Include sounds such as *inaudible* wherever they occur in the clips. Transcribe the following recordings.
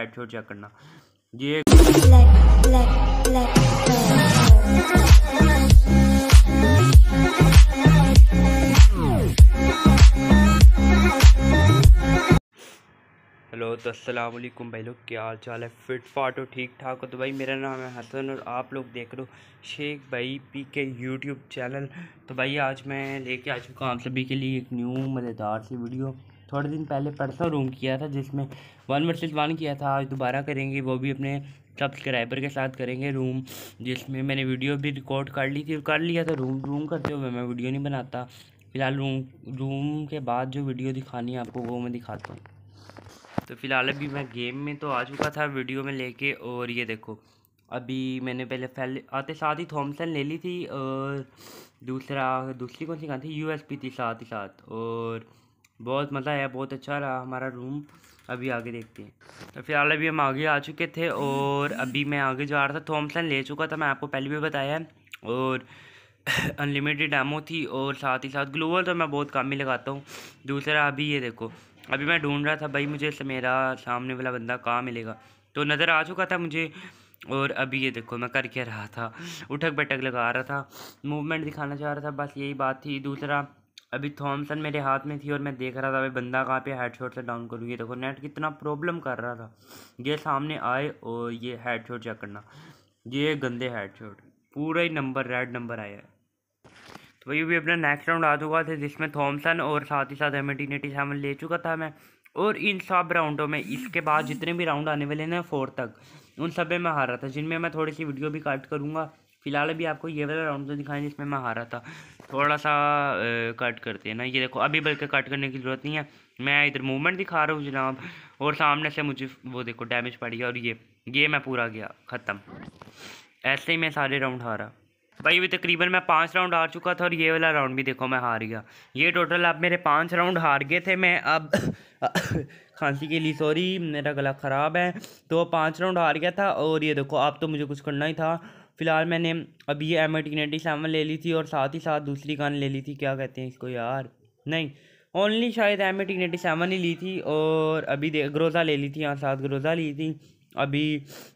Head check करना ये hello तो अस्सलाम वालेकुम भाई लोग क्या हाल चाल है फिट फाट हो ठीक ठाक हो तो भाई मेरा नाम है हसन और आप लोग देख रहे हो शेख भाई पी के यूट्यूब चैनल तो भाई आज मैं लेके आ चुका हूँ आप सभी के लिए एक न्यू मज़ेदार सी वीडियो थोड़े दिन पहले परसों रूम किया था जिसमें वन वर्सेस वन किया था आज दोबारा करेंगे वो भी अपने सब्सक्राइबर के साथ करेंगे रूम जिसमें मैंने वीडियो भी रिकॉर्ड कर ली थी कर लिया था रूम रूम करते हुए मैं वीडियो नहीं बनाता फ़िलहाल रूम रूम के बाद जो वीडियो दिखानी है आपको वो मैं दिखाता हूँ तो फिलहाल अभी मैं गेम में तो आ चुका था वीडियो में लेके और ये देखो अभी मैंने पहले पहले हाँ, आते तो साथ ही थॉमसन ले ली थी और दूसरा दूसरी कौन सी कहाँ थी यू थी साथ ही साथ और बहुत मज़ा आया बहुत अच्छा रहा हमारा रूम अभी आगे देखते हैं तो फिलहाल अभी हम आगे आ चुके थे और अभी मैं आगे जा रहा था थॉमसन ले चुका था मैं आपको पहले भी बताया और अनलिमिटेड *laughs* डैमो थी और साथ ही साथ ग्लोबल तो मैं बहुत कम ही लगाता हूँ दूसरा अभी ये देखो अभी मैं ढूंढ रहा था भाई मुझे मेरा सामने वाला बंदा कहाँ मिलेगा तो नज़र आ चुका था मुझे और अभी ये देखो मैं कर क्या रहा था उठक बैठक लगा रहा था मूवमेंट दिखाना चाह रहा था बस यही बात थी दूसरा अभी थॉमसन मेरे हाथ में थी और मैं देख रहा था भाई बंदा कहाँ पे हेडशॉट से डाउन करूँ ये देखो नेट कितना प्रॉब्लम कर रहा था ये सामने आए और ये हेडशॉट चेक करना ये गंदे हेडशॉट पूरा ही नंबर रेड नंबर आया है तो ये भी अपना नेक्स्ट राउंड आ चुका था जिसमें थॉमसन और साथ ही साथ एमिटी नेटी सेवन ले चुका था मैं और इन सब राउंडों में इसके बाद जितने भी राउंड आने वाले ना फोर तक उन सब में मैं हारा था जिनमें मैं थोड़ी सी वीडियो भी कट करूँगा फिलहाल अभी आपको ये वाला राउंड तो दिखाएं जिसमें मैं हारा था थोड़ा सा कट करते हैं ना ये देखो अभी बल्कि कट करने की ज़रूरत नहीं है मैं इधर मूवमेंट दिखा रहा हूँ जनाब और सामने से मुझे वो देखो डैमेज पड़ गया और ये ये मैं पूरा गया ख़त्म ऐसे ही मैं सारे राउंड हारा भाई अभी तकरीबन मैं पाँच राउंड हार चुका था और ये वाला राउंड भी देखो मैं हार गया ये टोटल अब मेरे पाँच राउंड हार गए थे मैं अब *coughs* खांसी के लिए सॉरी मेरा गला ख़राब है तो पाँच राउंड हार गया था और ये देखो अब तो मुझे कुछ करना ही था फ़िलहाल मैंने अभी ये एम टी नाइन्टी सेवन ले ली थी और साथ ही साथ दूसरी गान ले ली थी क्या कहते हैं इसको यार नहीं ओनली शायद एम टी नाइन्टी सेवन ही ली थी और अभी दे ग्रोज़ा ले ली थी यहाँ साथ ग्रोज़ा ली थी अभी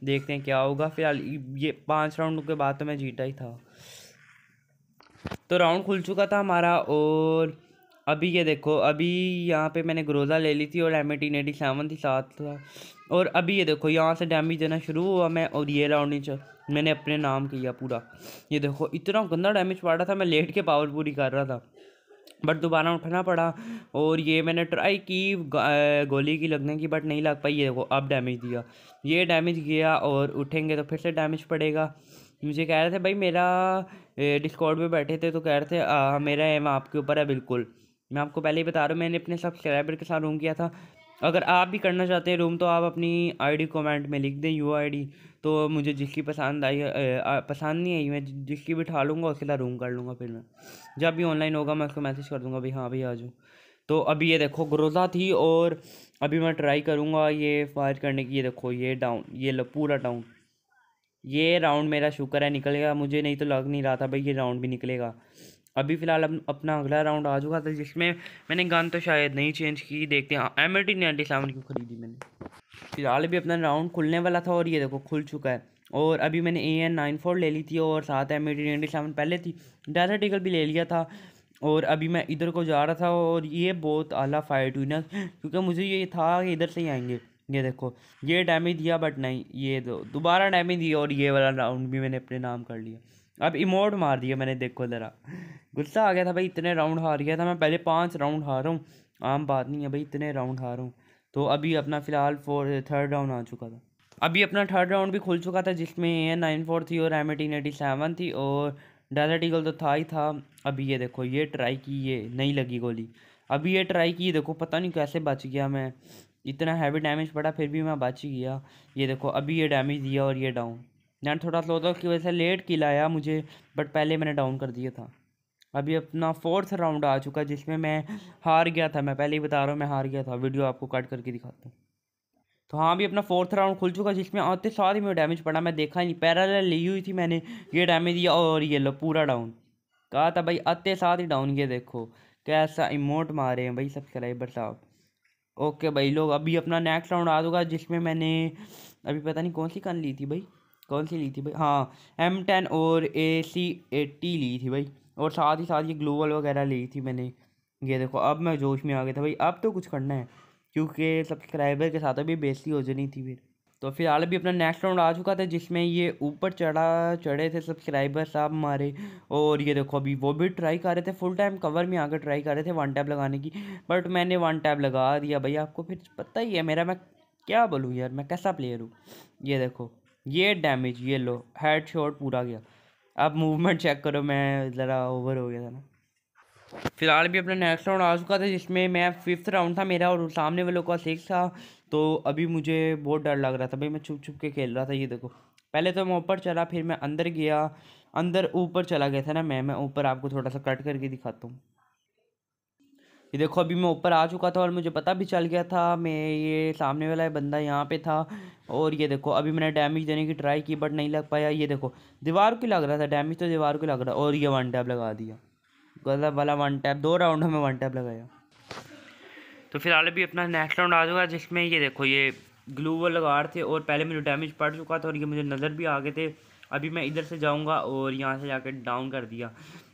देखते हैं क्या होगा फिलहाल ये पाँच राउंड के बाद तो मैं जीता ही था तो राउंड खुल चुका था हमारा और अभी ये देखो अभी यहाँ पे मैंने ग्रोजा ले ली थी और एम एटीन एटी सेवन थी साथ था और अभी ये देखो यहाँ से डैमेज देना शुरू हुआ मैं और ये राउंड मैंने अपने नाम किया पूरा ये देखो इतना गंदा डैमेज पड़ रहा था मैं लेट के पावर पूरी कर रहा था बट दोबारा उठना पड़ा और ये मैंने ट्राई की गोली की लगने की बट नहीं लग पाई ये देखो अब डैमेज दिया ये डैमेज गया और उठेंगे तो फिर से डैमेज पड़ेगा मुझे कह रहे थे भाई मेरा डिस्कॉर्ड पे बैठे थे तो कह रहे थे आ, हाँ, मेरा एम आपके ऊपर है बिल्कुल मैं आपको पहले ही बता रहा हूँ मैंने अपने सब्सक्राइबर के साथ रूम किया था अगर आप भी करना चाहते हैं रूम तो आप अपनी आईडी कमेंट में लिख दें यू आईडी तो मुझे जिसकी पसंद आई पसंद नहीं आई मैं जिसकी भी उठा लूँगा उसके साथ रूम कर लूँगा फिर मैं जब भी ऑनलाइन होगा मैं उसको मैसेज कर दूँगा भाई हाँ भाई आ जाओ तो अभी ये देखो ग्रोज़ा थी और अभी मैं ट्राई करूँगा ये फायर करने की ये देखो ये डाउन ये पूरा डाउन ये राउंड मेरा शुक्र है निकलेगा मुझे नहीं तो लग नहीं रहा था भाई ये राउंड भी निकलेगा अभी फ़िलहाल अब अपना अगला राउंड आ चुका था जिसमें मैंने गन तो शायद नहीं चेंज की देखते हैं एम एटी नाइन्टी सेवन की खरीदी मैंने फ़िलहाल अभी अपना राउंड खुलने वाला था और ये देखो खुल चुका है और अभी मैंने ए एन नाइन फोर ले ली थी और साथ एम एटी नाइन्टी सेवन पहले थी डायरेक्ट ईगल भी ले लिया था और अभी मैं इधर को जा रहा था और ये बहुत आला फाइट हुई ना क्योंकि मुझे ये था कि इधर से ही आएंगे ये देखो ये डैम ही दिया बट नहीं ये दो दोबारा डैम ही दिया और ये वाला राउंड भी मैंने अपने नाम कर लिया अब इमोट मार दिया मैंने देखो ज़रा गुस्सा आ गया था भाई इतने राउंड हार गया था मैं पहले पाँच राउंड हारा हूँ आम बात नहीं है भाई इतने राउंड हार हूँ तो अभी अपना फ़िलहाल फोर थर्ड राउंड आ चुका था अभी अपना थर्ड राउंड भी खुल चुका था जिसमें ए नाइन फोर थी और एम एटीन एटी सेवन थी और डेजर्ट ईगल तो था ही था अभी ये देखो ये ट्राई की ये नहीं लगी गोली अभी ये ट्राई की देखो पता नहीं कैसे बच गया मैं इतना हैवी डैमेज पड़ा फिर भी मैं बच गया ये देखो अभी ये डैमेज दिया और ये डाउन यार थोड़ा स्लो था कि वजह से लेट किल आया मुझे बट पहले मैंने डाउन कर दिया था अभी अपना फोर्थ राउंड आ चुका जिसमें मैं हार गया था मैं पहले ही बता रहा हूँ मैं हार गया था वीडियो आपको कट करके दिखाता हूँ तो हाँ अभी अपना फोर्थ राउंड खुल चुका जिसमें आते साथ ही मैं डैमेज पड़ा मैं देखा ही नहीं पैरल ली हुई थी मैंने ये डैमेज दिया और ये लो पूरा डाउन कहा था भाई आते साथ ही डाउन ये देखो कैसा इमोट मारे हैं भाई सब्सक्राइबर साहब ओके भाई लोग अभी अपना नेक्स्ट राउंड आ जाऊगा जिसमें मैंने अभी पता नहीं कौन सी कन ली थी भाई कौन सी ली थी भाई हाँ एम टेन और ए सी एटी ली थी भाई और साथ ही साथ ये ग्लोबल वगैरह ली थी मैंने ये देखो अब मैं जोश में आ गया था भाई अब तो कुछ करना है क्योंकि सब्सक्राइबर के साथ अभी बेसी हो जानी थी फिर तो फिलहाल भी अपना नेक्स्ट राउंड आ चुका था जिसमें ये ऊपर चढ़ा चढ़े थे सब्सक्राइबर साहब हमारे और ये देखो अभी वो भी ट्राई कर रहे थे फुल टाइम कवर में आकर ट्राई कर रहे थे वन टैप लगाने की बट मैंने वन टैप लगा दिया भाई आपको फिर पता ही है मेरा मैं क्या बोलूँ यार मैं कैसा प्लेयर हूँ ये देखो ये डैमेज ये लो हेड पूरा गया अब मूवमेंट चेक करो मैं ज़रा ओवर हो गया था ना फिलहाल भी अपना नेक्स्ट राउंड आ चुका था जिसमें मैं फिफ्थ राउंड था मेरा और सामने वालों का सिक्स था तो अभी मुझे बहुत डर लग रहा था भाई मैं छुप छुप के खेल रहा था ये देखो पहले तो मैं ऊपर चला फिर मैं अंदर गया अंदर ऊपर चला गया था ना मैं मैं ऊपर आपको थोड़ा सा कट करके दिखाता हूँ ये देखो अभी मैं ऊपर आ चुका था और मुझे पता भी चल गया था मैं ये सामने वाला बंदा यहाँ पे था और ये देखो अभी मैंने डैमेज देने की ट्राई की बट नहीं लग पाया ये देखो दीवार को लग रहा था डैमेज तो दीवार को लग रहा और ये वन टैप लगा दिया गजब वाला वन टैप दो राउंड हमें वन टैप लगाया तो फिलहाल अभी अपना नेक्स्ट राउंड आ जाएगा जिसमें ये देखो ये ग्लू वो लगा रहे थे और पहले मुझे डैमेज पड़ चुका था और ये मुझे नज़र भी आ गए थे अभी मैं इधर से जाऊंगा और यहाँ से जाकर डाउन कर दिया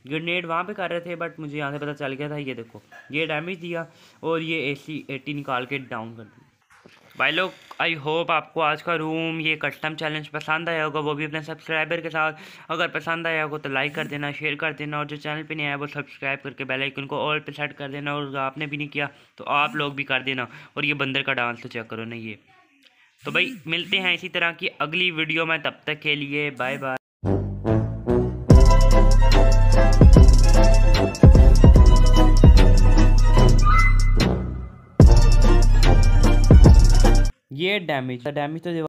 ग्रेनेड वहाँ पे कर रहे थे बट मुझे यहाँ से पता चल गया था ये देखो ये डैमेज दिया और ये ए सी निकाल के डाउन कर दिया भाई लोग आई होप आपको आज का रूम ये कस्टम चैलेंज पसंद आया होगा वो भी अपने सब्सक्राइबर के साथ अगर पसंद आया होगा तो लाइक कर हम्म। देना शेयर कर देना और जो चैनल पे नहीं आया वो सब्सक्राइब करके बेल आइकन को ऑल पे सेट कर देना और आपने भी नहीं किया तो आप लोग भी कर देना और ये बंदर का डांस तो चेक करो ना ये तो भाई हम्म। मिलते हैं इसी तरह की अगली वीडियो में तब तक के लिए बाय बाय हम्म। get damage the damage to the